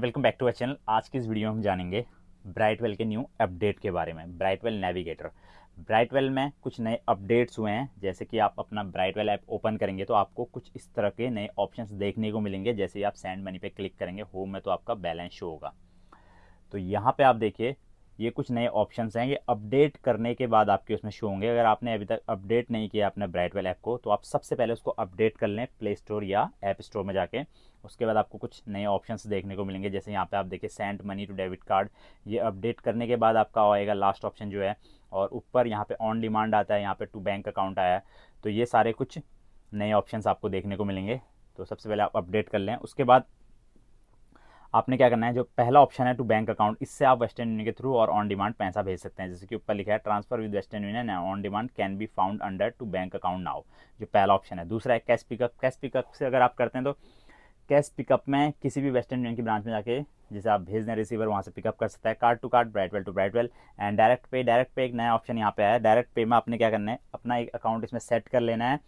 welcome back to our channel आज की इस वीडियो में हम जानेंगे ब्राइटवेल के न्यू अपडेट के बारे में ब्राइटवेल नेविगेटर ब्राइटवेल में कुछ नए अपडेट्स हुए हैं जैसे कि आप अपना ब्राइटवेल ऐप ओपन करेंगे तो आपको कुछ इस तरह के नए ऑप्शंस देखने को मिलेंगे जैसे आप सेंड मनी पे क्लिक करेंगे होम में तो आपका बैलेंस शो होगा तो यहाँ पर आप देखिए ये कुछ नए ऑप्शन हैं ये अपडेट करने के बाद आपके उसमें शो होंगे अगर आपने अभी तक अपडेट नहीं किया अपने ब्राइटवेल ऐप को तो आप सबसे पहले उसको अपडेट कर लें प्ले स्टोर या ऐप स्टोर में जाके उसके बाद आपको कुछ नए ऑप्शंस देखने को मिलेंगे जैसे यहाँ पे आप देखिए send money to debit card ये अपडेट करने के बाद आपका आएगा लास्ट ऑप्शन जो है और ऊपर यहाँ पे ऑन डिमांड आता है यहाँ पे टू बैंक अकाउंट आया है तो ये सारे कुछ नए ऑप्शन आपको देखने को मिलेंगे तो सबसे पहले आप अपडेट कर लें उसके बाद आपने क्या करना है जो पहला ऑप्शन है टू बैंक अकाउंट इससे आप वेस्टर्न यूनियन के थ्रू और ऑन डिमांड पैसा भेज सकते हैं जैसे कि ऊपर लिखा है transfer with western union and on demand can be found under to bank account now जो पहला ऑप्शन है दूसरा है कैश पिकअप कैश पिकअप से अगर आप करते हैं तो कैश पिकअप में किसी भी वेस्टर्न यूनियन की ब्रांच में जाके जैसे आप भेज दें रिसीवर वहाँ से पिकअप कर सकता है card to card Brightwell to Brightwell and direct pay direct pay एक नया ऑप्शन यहाँ पे आया है डायरेक्ट पे में आपने क्या करना है अपना एक अकाउंट इसमें सेट कर लेना है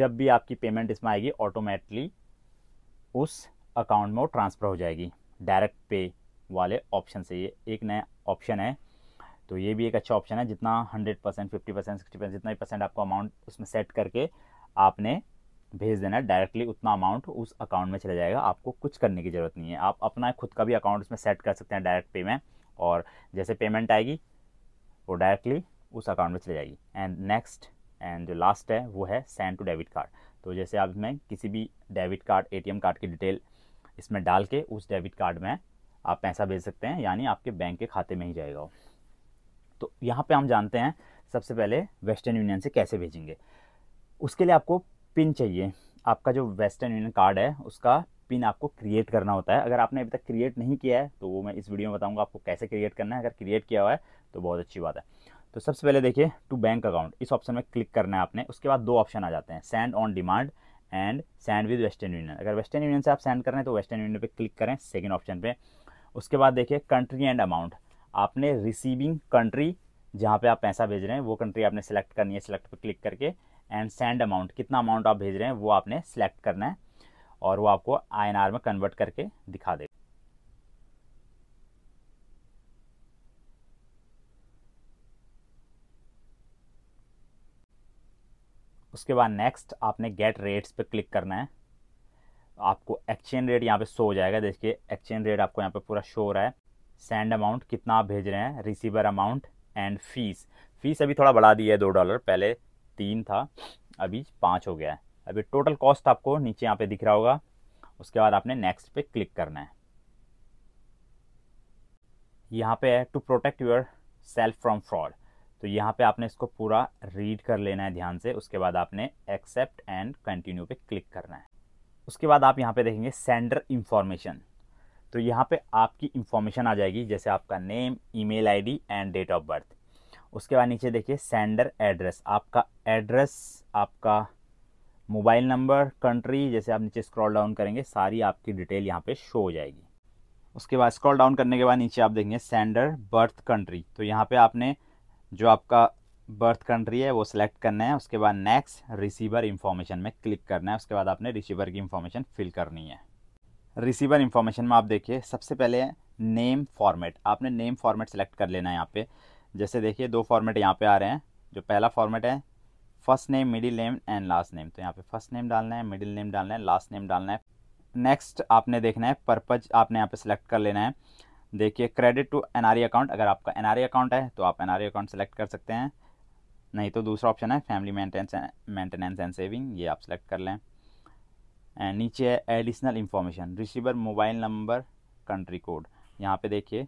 जब भी आपकी पेमेंट इसमें आएगी ऑटोमेटिकली उस अकाउंट में वो ट्रांसफ़र हो जाएगी डायरेक्ट पे वाले ऑप्शन से ये एक नया ऑप्शन है तो ये भी एक अच्छा ऑप्शन है जितना hundred percent fifty percent sixty percent जितना भी परसेंट आपको अमाउंट उसमें सेट करके आपने भेज देना डायरेक्टली उतना अमाउंट उस अकाउंट में चला जाएगा आपको कुछ करने की ज़रूरत नहीं है आप अपना खुद का भी अकाउंट उसमें सेट कर सकते हैं डायरेक्ट पे में और जैसे पेमेंट आएगी वो डायरेक्टली उस अकाउंट में चली जाएगी एंड नेक्स्ट एंड जो लास्ट है वो है सेंड टू डेबिट कार्ड तो जैसे आप मैं किसी भी डेबिट कार्ड एटीएम कार्ड की डिटेल इसमें डाल के उस डेबिट कार्ड में आप पैसा भेज सकते हैं यानी आपके बैंक के खाते में ही जाएगा वो तो यहाँ पे हम जानते हैं सबसे पहले वेस्टर्न यूनियन से कैसे भेजेंगे उसके लिए आपको पिन चाहिए आपका जो वेस्टर्न यूनियन कार्ड है उसका पिन आपको क्रिएट करना होता है अगर आपने अभी तक क्रिएट नहीं किया है तो वो मैं इस वीडियो में बताऊंगा आपको कैसे क्रिएट करना है अगर क्रिएट किया हुआ है तो बहुत अच्छी बात है तो सबसे पहले देखिए टू बैंक अकाउंट इस ऑप्शन में क्लिक करना है आपने उसके बाद दो ऑप्शन आ जाते हैं send on demand and send with western Union अगर वेस्टर्न यूनियन से आप सेंड कर रहे हैं तो वेस्टर्न यूनियन पे क्लिक करें सेकंड ऑप्शन पे उसके बाद देखिए कंट्री एंड अमाउंट आपने रिसीविंग कंट्री जहाँ पे आप पैसा भेज रहे हैं वो कंट्री आपने सेलेक्ट करनी है सेलेक्ट पर क्लिक करके एंड सेंड अमाउंट कितना अमाउंट आप भेज रहे हैं वो आपने सेलेक्ट करना है और वो आपको आई में कन्वर्ट करके दिखा दे उसके बाद नेक्स्ट आपने गेट रेट्स पे क्लिक करना है आपको एक्सचेंज रेट यहाँ पे शो हो जाएगा देखिए एक्सचेंज रेट आपको यहाँ पे पूरा शो हो रहा है सेंड अमाउंट कितना आप भेज रहे हैं receiver amount and fees fees अभी थोड़ा बढ़ा दी है दो डॉलर पहले तीन था अभी पाँच हो गया है अभी टोटल कॉस्ट आपको नीचे यहाँ पे दिख रहा होगा उसके बाद आपने नेक्स्ट पे क्लिक करना है यहाँ पे है to protect yourself from fraud तो यहाँ पे आपने इसको पूरा रीड कर लेना है ध्यान से उसके बाद आपने एक्सेप्ट एंड कंटिन्यू पे क्लिक करना है उसके बाद आप यहाँ पे देखेंगे सेंडर इन्फॉर्मेशन तो यहाँ पे आपकी इन्फॉर्मेशन आ जाएगी जैसे आपका name email ID and date of birth उसके बाद नीचे देखिए सेंडर एड्रेस आपका एड्रेस आपका मोबाइल नंबर कंट्री जैसे आप नीचे स्क्रॉल डाउन करेंगे सारी आपकी डिटेल यहाँ पर शो हो जाएगी उसके बाद स्क्रॉल डाउन करने के बाद नीचे आप देखेंगे सेंडर बर्थ कंट्री तो यहाँ पर आपने जो आपका बर्थ कंट्री है वो सिलेक्ट करना है उसके बाद नेक्स्ट रिसीवर इन्फॉर्मेशन में क्लिक करना है उसके बाद आपने रिसीवर की इन्फॉर्मेशन फिल करनी है रिसीवर इन्फॉर्मेशन में आप देखिए सबसे पहले नेम फॉर्मेट आपने नेम फॉर्मेट सेलेक्ट कर लेना है यहाँ पे जैसे देखिए दो फॉर्मेट यहाँ पे आ रहे हैं जो पहला फॉर्मेट है first name middle name and last name तो यहाँ पे फर्स्ट नेम डालना है मिडिल नेम डालना है लास्ट नेम डालना है नेक्स्ट आपने देखना है पर्पज आपने यहाँ पे सिलेक्ट कर लेना है देखिए क्रेडिट टू एन अकाउंट अगर आपका एन अकाउंट e है तो आप एन अकाउंट सेलेक्ट कर सकते हैं नहीं तो दूसरा ऑप्शन है family maintenance maintenance and saving ये आप सेलेक्ट कर लें एंड नीचे है additional information receiver mobile number country code यहाँ पे देखिए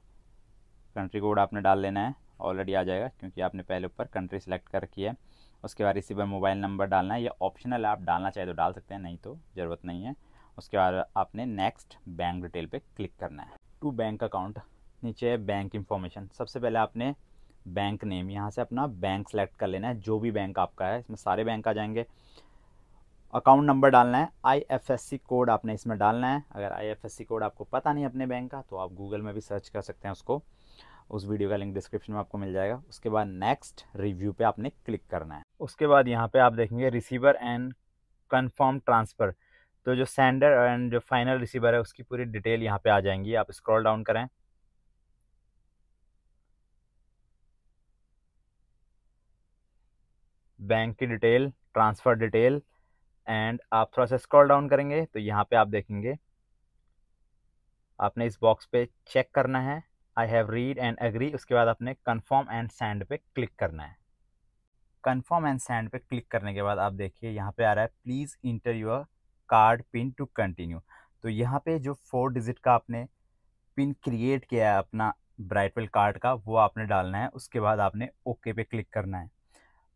कंट्री कोड आपने डाल लेना है ऑलरेडी आ जाएगा क्योंकि आपने पहले ऊपर कंट्री सेलेक्ट कर रखी है उसके बाद रिसीवर मोबाइल नंबर डालना है ये ऑप्शनल है आप डालना चाहे तो डाल सकते हैं नहीं तो ज़रूरत नहीं है उसके बाद आपने नेक्स्ट बैंक डिटेल पर क्लिक करना है टू बैंक अकाउंट नीचे है बैंक इन्फॉर्मेशन सबसे पहले आपने बैंक नेम यहाँ से अपना बैंक सेलेक्ट कर लेना है जो भी बैंक आपका है इसमें सारे बैंक आ जाएंगे अकाउंट नंबर डालना है आईएफएससी कोड आपने इसमें डालना है अगर आईएफएससी कोड आपको पता नहीं अपने बैंक का तो आप गूगल में भी सर्च कर सकते हैं उसको उस वीडियो का लिंक डिस्क्रिप्शन में आपको मिल जाएगा उसके बाद नेक्स्ट रिव्यू पे आपने क्लिक करना है उसके बाद यहाँ पे आप देखेंगे रिसीवर एंड कन्फर्म ट्रांसफ़र तो जो सेंडर एंड जो फाइनल रिसीवर है उसकी पूरी डिटेल यहाँ पे आ जाएंगी आप स्क्रॉल डाउन करें बैंक की डिटेल ट्रांसफ़र डिटेल एंड आप थोड़ा सा स्क्रॉल डाउन करेंगे तो यहाँ पे आप देखेंगे आपने इस बॉक्स पे चेक करना है I have read and agree उसके बाद आपने कन्फर्म एंड सेंड पे क्लिक करना है कन्फर्म एंड सेंड पे क्लिक करने के बाद आप देखिए यहाँ पे आ रहा है please enter your card PIN to continue तो यहाँ पे जो फोर डिजिट का आपने पिन क्रिएट किया है अपना ब्राइटवेल कार्ड का वो आपने डालना है उसके बाद आपने ओके पे क्लिक करना है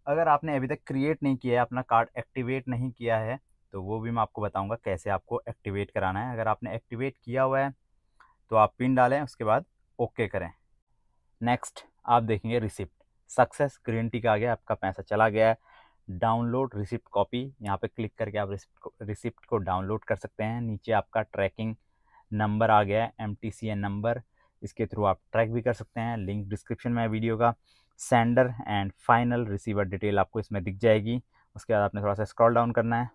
अगर आपने अभी तक क्रिएट नहीं किया है अपना कार्ड एक्टिवेट नहीं किया है तो वो भी मैं आपको बताऊँगा कैसे आपको एक्टिवेट कराना है अगर आपने एक्टिवेट किया हुआ है तो आप पिन डालें उसके बाद ओके करें नेक्स्ट आप देखेंगे रिसिप्ट सक्सेस ग्रीन टी का आ गया आपका पैसा चला गया है डाउनलोड रिसिप्ट कॉपी यहाँ पे क्लिक करके आप रिसिप्ट को डाउनलोड कर सकते हैं नीचे आपका ट्रैकिंग नंबर आ गया है एम नंबर इसके थ्रू आप ट्रैक भी कर सकते हैं लिंक डिस्क्रिप्शन में है वीडियो का sender and final receiver detail आपको इसमें दिख जाएगी उसके बाद आपने थोड़ा सा स्क्रॉल डाउन करना है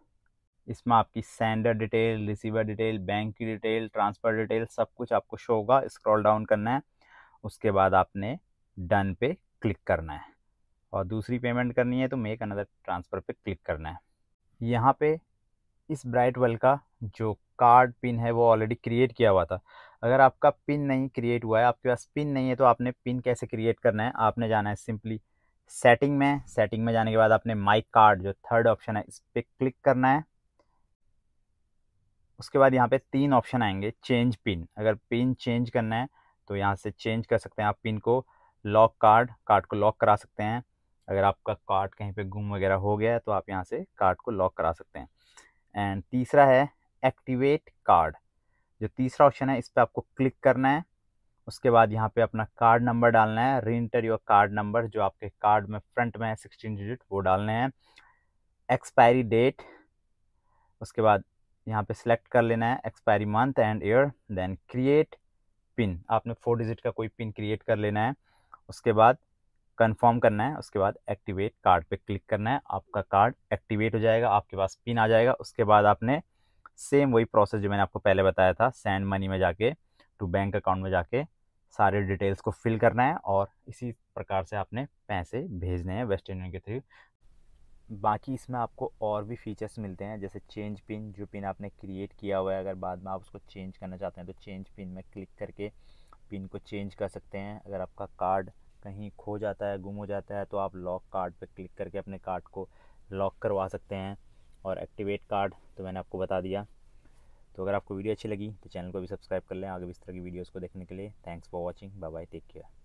इसमें आपकी sender detail receiver detail bank की डिटेल ट्रांसफ़र डिटेल सब कुछ आपको शो होगा स्क्रॉल डाउन करना है उसके बाद आपने डन पे क्लिक करना है और दूसरी पेमेंट करनी है तो मेक अनदर ट्रांसफ़र पे क्लिक करना है यहाँ पे इस ब्राइट वेल का जो कार्ड पिन है वो ऑलरेडी क्रिएट किया हुआ था अगर आपका पिन नहीं क्रिएट हुआ है आपके पास पिन नहीं है तो आपने पिन कैसे क्रिएट करना है आपने जाना है सिंपली सेटिंग में सेटिंग में जाने के बाद आपने माई कार्ड जो थर्ड ऑप्शन है इस पर क्लिक करना है उसके बाद यहाँ पे तीन ऑप्शन आएंगे चेंज पिन अगर पिन चेंज करना है तो यहाँ से चेंज कर सकते हैं आप पिन को लॉक कार्ड कार्ड को लॉक करा सकते हैं अगर आपका कार्ड कहीं पे गुम वगैरह हो गया है तो आप यहाँ से कार्ड को लॉक करा सकते हैं एंड तीसरा है एक्टिवेट कार्ड जो तीसरा ऑप्शन है इस पर आपको क्लिक करना है उसके बाद यहाँ पे अपना कार्ड नंबर डालना है री इंटर योर कार्ड नंबर जो आपके कार्ड में फ्रंट में है सिक्सटीन डिजिट वो डालने हैं एक्सपायरी डेट उसके बाद यहाँ पे सिलेक्ट कर लेना है expiry month and year then create PIN आपने फोर डिजिट का कोई पिन क्रिएट कर लेना है उसके बाद कंफर्म करना है उसके बाद एक्टिवेट कार्ड पे क्लिक करना है आपका कार्ड एक्टिवेट हो जाएगा आपके पास पिन आ जाएगा उसके बाद आपने सेम वही प्रोसेस जो मैंने आपको पहले बताया था सेंड मनी में जाके टू बैंक अकाउंट में जाके सारे डिटेल्स को फिल करना है और इसी प्रकार से आपने पैसे भेजने हैं वेस्ट यूनियन के थ्रू बाकी इसमें आपको और भी फीचर्स मिलते हैं जैसे चेंज पिन जो पिन आपने क्रिएट किया हुआ है अगर बाद में आप उसको चेंज करना चाहते हैं तो चेंज पिन में क्लिक करके पिन को चेंज कर सकते हैं अगर आपका कार्ड कहीं खो जाता है गुम हो जाता है तो आप लॉक कार्ड पर क्लिक करके अपने कार्ड को लॉक करवा सकते हैं और एक्टिवेट कार्ड तो मैंने आपको बता दिया तो अगर आपको वीडियो अच्छी लगी तो चैनल को भी सब्सक्राइब कर लें आगे भी इस तरह की वीडियोज़ को देखने के लिए thanks for watching bye bye take care